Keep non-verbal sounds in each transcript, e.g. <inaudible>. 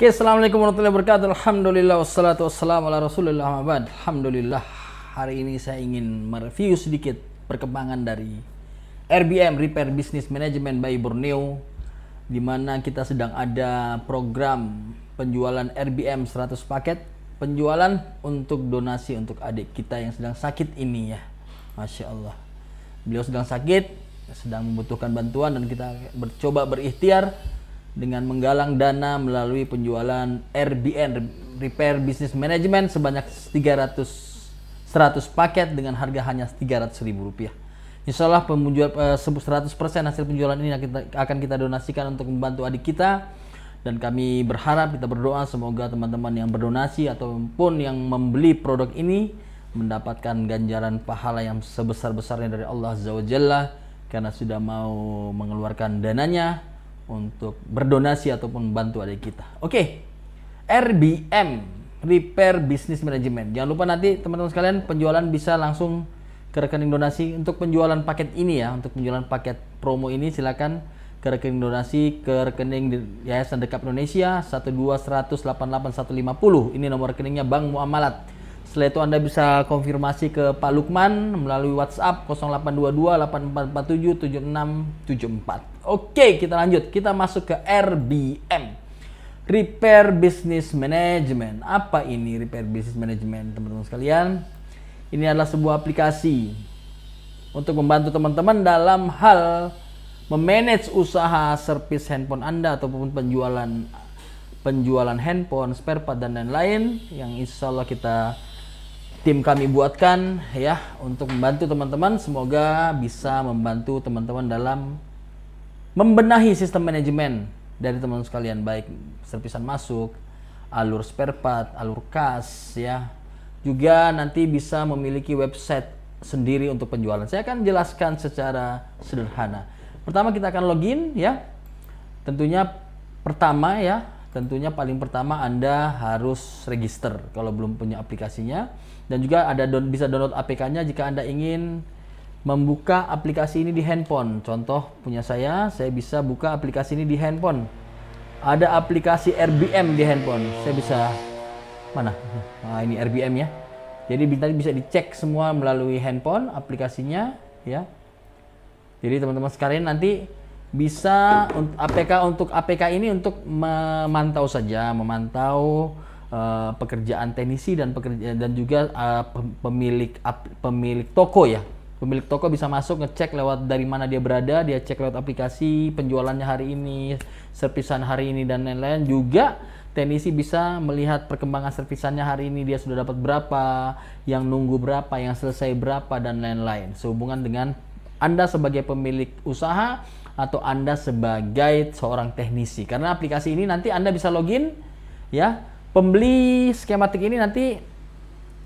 Oke, okay, Assalamualaikum warahmatullahi wabarakatuh. Alhamdulillah, wassalatu wassalamu ala rasulullah mabad. Alhamdulillah, hari ini saya ingin mereview sedikit perkembangan dari RBM, Repair Business Management by Borneo, di mana kita sedang ada program penjualan RBM 100 paket, penjualan untuk donasi untuk adik kita yang sedang sakit ini ya. Masya Allah. Beliau sedang sakit, sedang membutuhkan bantuan dan kita bercoba berikhtiar dengan menggalang dana melalui penjualan RBN Repair Business Management sebanyak 300 100 paket dengan harga hanya Rp300.000. Insya Allah penjual, 100% eh, hasil penjualan ini akan kita donasikan untuk membantu adik kita dan kami berharap kita berdoa semoga teman-teman yang berdonasi ataupun yang membeli produk ini mendapatkan ganjaran pahala yang sebesar-besarnya dari Allah Azza wa Jalla karena sudah mau mengeluarkan dananya untuk berdonasi ataupun membantu adik kita. Oke, okay. RBM, Repair Business Management. Jangan lupa nanti teman-teman sekalian penjualan bisa langsung ke rekening donasi untuk penjualan paket ini ya, untuk penjualan paket promo ini silakan ke rekening donasi ke rekening Yayasan Dekap Indonesia 12188150 Ini nomor rekeningnya Bank Muamalat setelah itu Anda bisa konfirmasi ke Pak Lukman melalui WhatsApp 0822 8447 7674. Oke, kita lanjut. Kita masuk ke RBM. Repair Business Management. Apa ini Repair Business Management, teman-teman sekalian? Ini adalah sebuah aplikasi untuk membantu teman-teman dalam hal memanage usaha service handphone Anda ataupun penjualan penjualan handphone, spare part dan lain-lain yang insya Allah kita tim kami buatkan ya untuk membantu teman-teman. Semoga bisa membantu teman-teman dalam membenahi sistem manajemen dari teman-teman sekalian baik serpisan masuk, alur spare part, alur kas ya. Juga nanti bisa memiliki website sendiri untuk penjualan. Saya akan jelaskan secara sederhana. Pertama kita akan login ya. Tentunya pertama ya tentunya paling pertama Anda harus register kalau belum punya aplikasinya dan juga ada don bisa download APK-nya jika Anda ingin membuka aplikasi ini di handphone. Contoh punya saya, saya bisa buka aplikasi ini di handphone. Ada aplikasi RBM di handphone. Saya bisa mana? Nah, ini RBM ya. Jadi tadi bisa dicek semua melalui handphone aplikasinya ya. Jadi teman-teman sekalian nanti bisa APK untuk APK ini untuk memantau saja, memantau uh, pekerjaan teknisi dan pekerja dan juga uh, pemilik pemilik toko ya. Pemilik toko bisa masuk ngecek lewat dari mana dia berada, dia cek lewat aplikasi penjualannya hari ini, servisan hari ini dan lain-lain. Juga teknisi bisa melihat perkembangan servisannya hari ini dia sudah dapat berapa, yang nunggu berapa, yang selesai berapa dan lain-lain. Sehubungan dengan Anda sebagai pemilik usaha atau Anda sebagai seorang teknisi. Karena aplikasi ini nanti Anda bisa login ya. Pembeli skematik ini nanti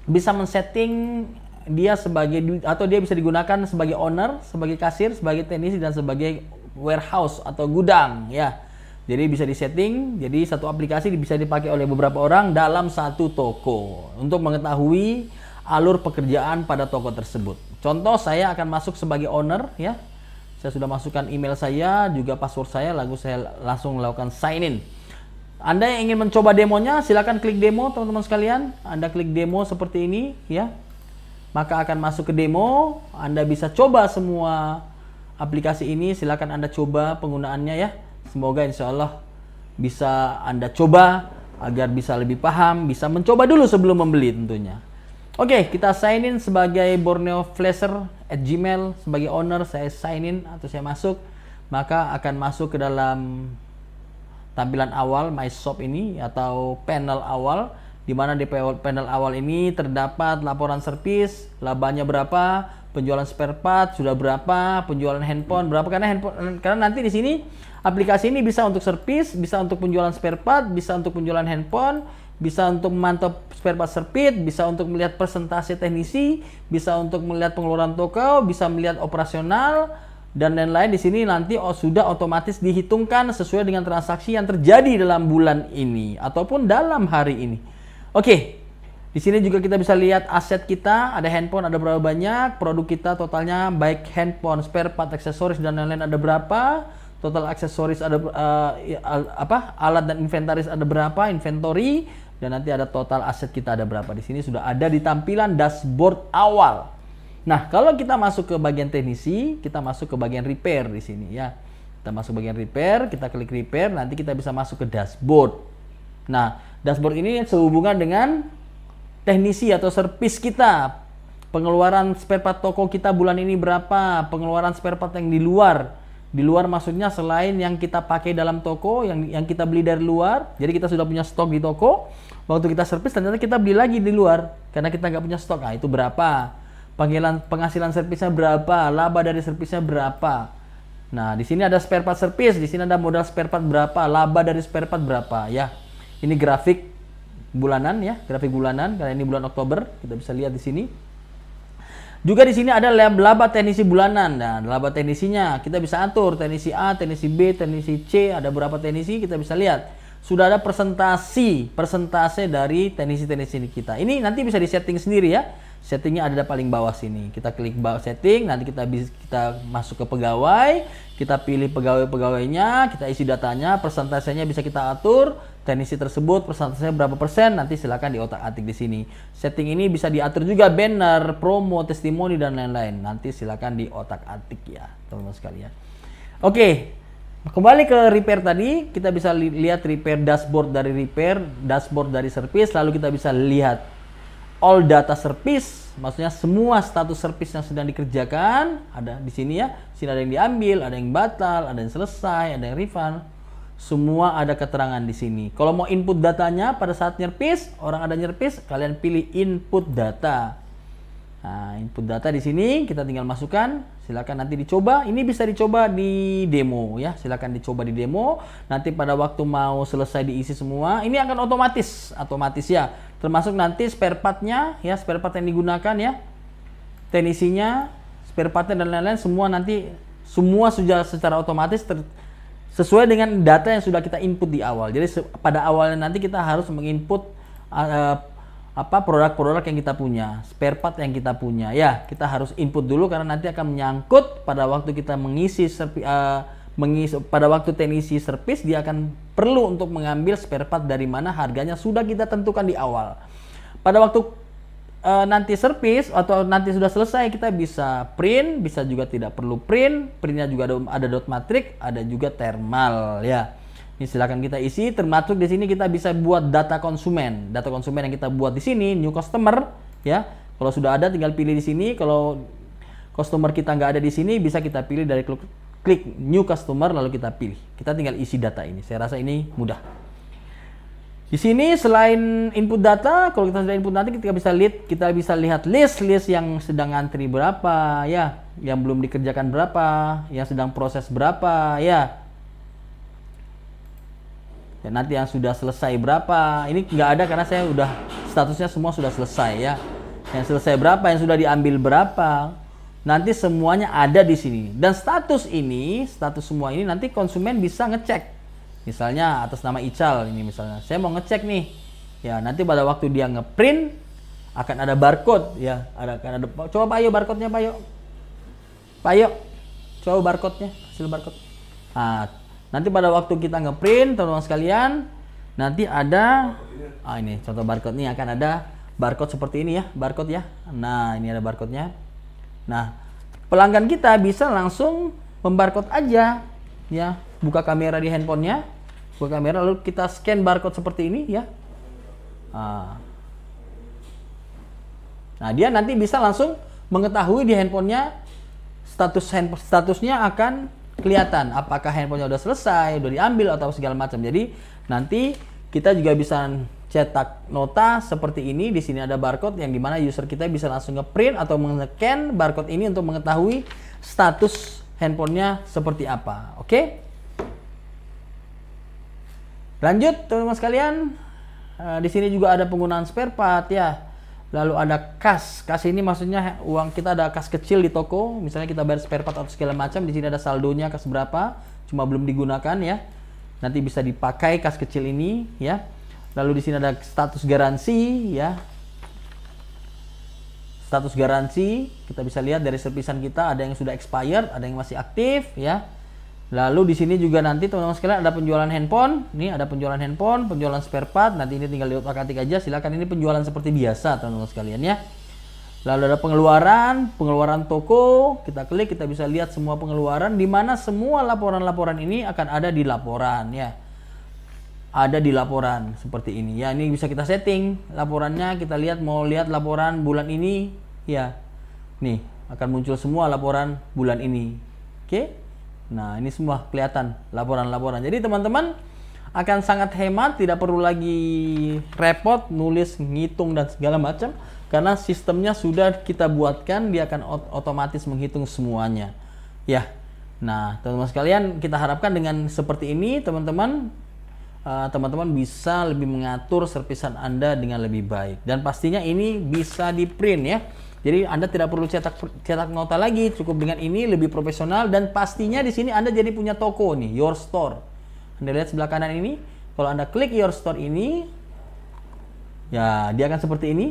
bisa men-setting dia sebagai atau dia bisa digunakan sebagai owner, sebagai kasir, sebagai teknisi dan sebagai warehouse atau gudang ya. Jadi bisa disetting, jadi satu aplikasi bisa dipakai oleh beberapa orang dalam satu toko untuk mengetahui alur pekerjaan pada toko tersebut. Contoh saya akan masuk sebagai owner ya saya sudah masukkan email saya juga password saya lalu saya langsung melakukan sign in anda yang ingin mencoba demonya silahkan klik demo teman-teman sekalian anda klik demo seperti ini ya maka akan masuk ke demo anda bisa coba semua aplikasi ini silahkan anda coba penggunaannya ya semoga insya Allah bisa anda coba agar bisa lebih paham, bisa mencoba dulu sebelum membeli tentunya. Oke, kita sign in sebagai Borneo Flasher at Gmail sebagai owner saya sign in atau saya masuk maka akan masuk ke dalam tampilan awal my shop ini atau panel awal di mana di panel awal ini terdapat laporan servis, labanya berapa, penjualan spare part sudah berapa, penjualan handphone berapa karena handphone karena nanti di sini aplikasi ini bisa untuk servis, bisa untuk penjualan spare part, bisa untuk penjualan handphone bisa untuk memantau spare part serpit, bisa untuk melihat persentase teknisi, bisa untuk melihat pengeluaran toko, bisa melihat operasional dan lain-lain di sini nanti oh, sudah otomatis dihitungkan sesuai dengan transaksi yang terjadi dalam bulan ini ataupun dalam hari ini. Oke. Okay. Di sini juga kita bisa lihat aset kita, ada handphone ada berapa banyak, produk kita totalnya baik handphone, spare part, aksesoris dan lain-lain ada berapa total aksesoris ada uh, apa alat dan inventaris ada berapa inventory dan nanti ada total aset kita ada berapa di sini sudah ada di tampilan dashboard awal nah kalau kita masuk ke bagian teknisi kita masuk ke bagian repair di sini ya kita masuk bagian repair kita klik repair nanti kita bisa masuk ke dashboard nah dashboard ini sehubungan dengan teknisi atau service kita pengeluaran spare part toko kita bulan ini berapa pengeluaran spare part yang di luar di luar maksudnya selain yang kita pakai dalam toko yang yang kita beli dari luar jadi kita sudah punya stok di toko waktu kita servis ternyata kita beli lagi di luar karena kita nggak punya stok ah itu berapa panggilan penghasilan servisnya berapa laba dari servisnya berapa nah di sini ada spare part servis di sini ada modal spare part berapa laba dari spare part berapa ya ini grafik bulanan ya grafik bulanan karena ini bulan Oktober kita bisa lihat di sini juga di sini ada laba tenisi bulanan. Nah, laba teknisinya kita bisa atur tenisi A, tenisi B, tenisi C, ada berapa tenisi kita bisa lihat. Sudah ada presentasi, persentase dari teknisi ini kita. Ini nanti bisa di setting sendiri ya settingnya ada di paling bawah sini. Kita klik bawah setting, nanti kita bisa kita masuk ke pegawai, kita pilih pegawai-pegawainya, kita isi datanya, persentasenya bisa kita atur, teknisi tersebut persentasenya berapa persen, nanti silakan otak atik di sini. Setting ini bisa diatur juga banner, promo, testimoni dan lain-lain. Nanti silakan otak atik ya, teman-teman sekalian. Oke, Kembali ke repair tadi, kita bisa lihat repair dashboard dari repair, dashboard dari service, lalu kita bisa lihat all data service, maksudnya semua status service yang sedang dikerjakan ada di sini ya. Sini ada yang diambil, ada yang batal, ada yang selesai, ada yang refund. Semua ada keterangan di sini. Kalau mau input datanya pada saat nyerpis, orang ada nyerpis, kalian pilih input data. Nah, input data di sini kita tinggal masukkan. Silakan nanti dicoba. Ini bisa dicoba di demo ya. Silakan dicoba di demo. Nanti pada waktu mau selesai diisi semua, ini akan otomatis, otomatis ya. Termasuk nanti spare partnya ya, spare part yang digunakan ya, tenisinya, spare partnya dan lain-lain semua nanti semua sudah secara otomatis ter, sesuai dengan data yang sudah kita input di awal. Jadi pada awalnya nanti kita harus menginput uh, apa produk-produk yang kita punya, spare part yang kita punya. Ya, kita harus input dulu karena nanti akan menyangkut pada waktu kita mengisi serpi, uh, mengisi pada waktu teknisi servis dia akan perlu untuk mengambil spare part dari mana harganya sudah kita tentukan di awal. Pada waktu uh, nanti servis atau nanti sudah selesai kita bisa print, bisa juga tidak perlu print, printnya juga ada, ada dot matrix, ada juga thermal ya. Ini silakan kita isi. Termasuk di sini kita bisa buat data konsumen. Data konsumen yang kita buat di sini new customer ya. Kalau sudah ada tinggal pilih di sini. Kalau customer kita nggak ada di sini bisa kita pilih dari klik, klik new customer lalu kita pilih. Kita tinggal isi data ini. Saya rasa ini mudah. Di sini selain input data, kalau kita sudah input nanti kita bisa lihat kita bisa lihat list list yang sedang antri berapa ya, yang belum dikerjakan berapa, yang sedang proses berapa ya dan ya, nanti yang sudah selesai berapa ini nggak ada karena saya udah statusnya semua sudah selesai ya yang selesai berapa yang sudah diambil berapa nanti semuanya ada di sini dan status ini status semua ini nanti konsumen bisa ngecek misalnya atas nama Ical ini misalnya saya mau ngecek nih ya nanti pada waktu dia ngeprint akan ada barcode ya ada akan ada coba Pak payo barcode nya Pak Pak payo coba barcode nya hasil barcode nah, Nanti pada waktu kita ngeprint teman-teman sekalian, nanti ada ah ini contoh barcode ini akan ada barcode seperti ini ya, barcode ya. Nah, ini ada barcode-nya. Nah, pelanggan kita bisa langsung membarcode aja ya, buka kamera di handphonenya, buka kamera lalu kita scan barcode seperti ini ya. Ah. Nah, dia nanti bisa langsung mengetahui di handphonenya status handphone statusnya akan kelihatan apakah handphonenya udah selesai, udah diambil atau segala macam. Jadi nanti kita juga bisa cetak nota seperti ini. Di sini ada barcode yang dimana user kita bisa langsung ngeprint atau mengecan barcode ini untuk mengetahui status handphonenya seperti apa. Oke? Lanjut teman-teman sekalian, eh, di sini juga ada penggunaan spare part ya lalu ada kas kas ini maksudnya uang kita ada kas kecil di toko misalnya kita bayar spare part atau segala macam di sini ada saldonya kas berapa cuma belum digunakan ya nanti bisa dipakai kas kecil ini ya lalu di sini ada status garansi ya status garansi kita bisa lihat dari servisan kita ada yang sudah expired ada yang masih aktif ya Lalu di sini juga nanti teman-teman sekalian ada penjualan handphone. Ini ada penjualan handphone, penjualan spare part. Nanti ini tinggal lihat atik aja. Silakan ini penjualan seperti biasa teman-teman sekalian ya. Lalu ada pengeluaran, pengeluaran toko. Kita klik, kita bisa lihat semua pengeluaran. Di mana semua laporan-laporan ini akan ada di laporan ya. Ada di laporan seperti ini ya. Ini bisa kita setting laporannya. Kita lihat mau lihat laporan bulan ini ya. Nih akan muncul semua laporan bulan ini. Oke. Okay? Nah, ini semua kelihatan laporan-laporan. Jadi teman-teman akan sangat hemat, tidak perlu lagi repot nulis, ngitung dan segala macam karena sistemnya sudah kita buatkan, dia akan ot otomatis menghitung semuanya. Ya. Nah, teman-teman sekalian, kita harapkan dengan seperti ini teman-teman eh, teman-teman uh, bisa lebih mengatur servisan Anda dengan lebih baik dan pastinya ini bisa di-print ya. Jadi Anda tidak perlu cetak cetak nota lagi, cukup dengan ini lebih profesional dan pastinya di sini Anda jadi punya toko nih, your store. Anda lihat sebelah kanan ini, kalau Anda klik your store ini ya dia akan seperti ini.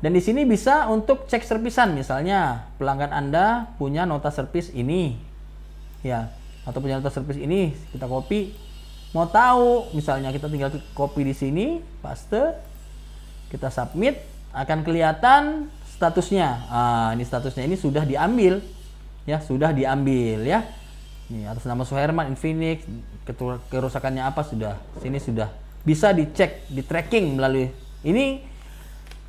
Dan di sini bisa untuk cek servisan misalnya pelanggan Anda punya nota servis ini. Ya, atau punya nota servis ini kita copy. Mau tahu misalnya kita tinggal copy di sini, paste. Kita submit akan kelihatan statusnya. Ah, ini statusnya ini sudah diambil. Ya, sudah diambil ya. Ini atas nama Suherman Infinix, kerusakannya apa sudah. Sini sudah bisa dicek, di tracking melalui ini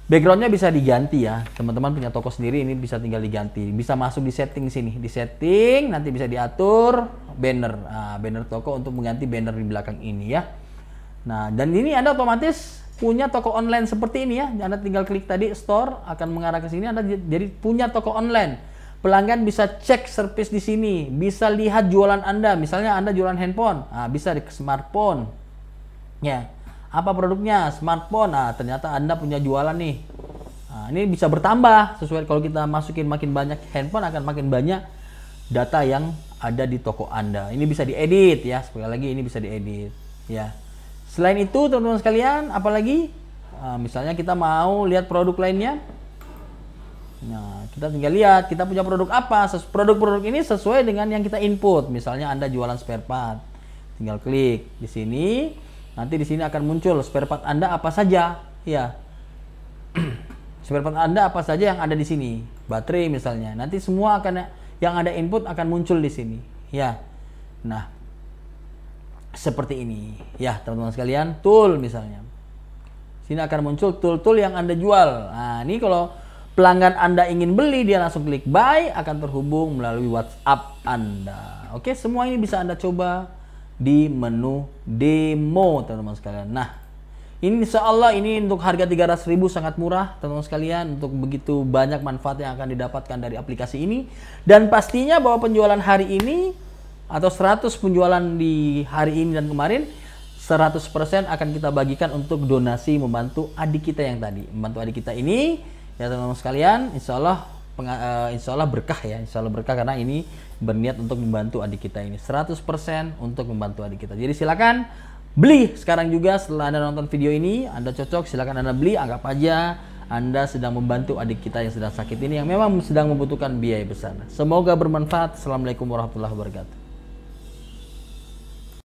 backgroundnya bisa diganti ya teman-teman punya toko sendiri ini bisa tinggal diganti bisa masuk di setting sini di setting nanti bisa diatur banner nah, banner toko untuk mengganti banner di belakang ini ya nah dan ini anda otomatis punya toko online seperti ini ya. Anda tinggal klik tadi store akan mengarah ke sini. Anda jadi punya toko online. Pelanggan bisa cek service di sini, bisa lihat jualan Anda. Misalnya Anda jualan handphone, nah, bisa di smartphone. Ya, apa produknya? Smartphone. Nah, ternyata Anda punya jualan nih. Nah, ini bisa bertambah sesuai kalau kita masukin makin banyak handphone akan makin banyak data yang ada di toko Anda. Ini bisa diedit ya. Sekali lagi ini bisa diedit ya. Selain itu, teman-teman sekalian, apalagi nah, misalnya kita mau lihat produk lainnya. Nah, kita tinggal lihat kita punya produk apa. Produk-produk ini sesuai dengan yang kita input. Misalnya Anda jualan spare part. Tinggal klik di sini. Nanti di sini akan muncul spare part Anda apa saja. Ya. <clears throat> spare part Anda apa saja yang ada di sini. Baterai misalnya. Nanti semua akan yang ada input akan muncul di sini. Ya. Nah, seperti ini. Ya, teman-teman sekalian, tool misalnya. Sini akan muncul tool-tool yang Anda jual. Nah, ini kalau pelanggan Anda ingin beli, dia langsung klik buy, akan terhubung melalui WhatsApp Anda. Oke, semua ini bisa Anda coba di menu demo, teman-teman sekalian. Nah, ini insya Allah ini untuk harga 300 ribu sangat murah teman-teman sekalian untuk begitu banyak manfaat yang akan didapatkan dari aplikasi ini dan pastinya bahwa penjualan hari ini atau 100 penjualan di hari ini dan kemarin 100% akan kita bagikan untuk donasi membantu adik kita yang tadi membantu adik kita ini ya teman-teman sekalian insya Allah uh, insya Allah berkah ya insya Allah berkah karena ini berniat untuk membantu adik kita ini 100% untuk membantu adik kita jadi silakan beli sekarang juga setelah anda nonton video ini anda cocok silakan anda beli anggap aja anda sedang membantu adik kita yang sedang sakit ini yang memang sedang membutuhkan biaya besar. Semoga bermanfaat. Assalamualaikum warahmatullahi wabarakatuh.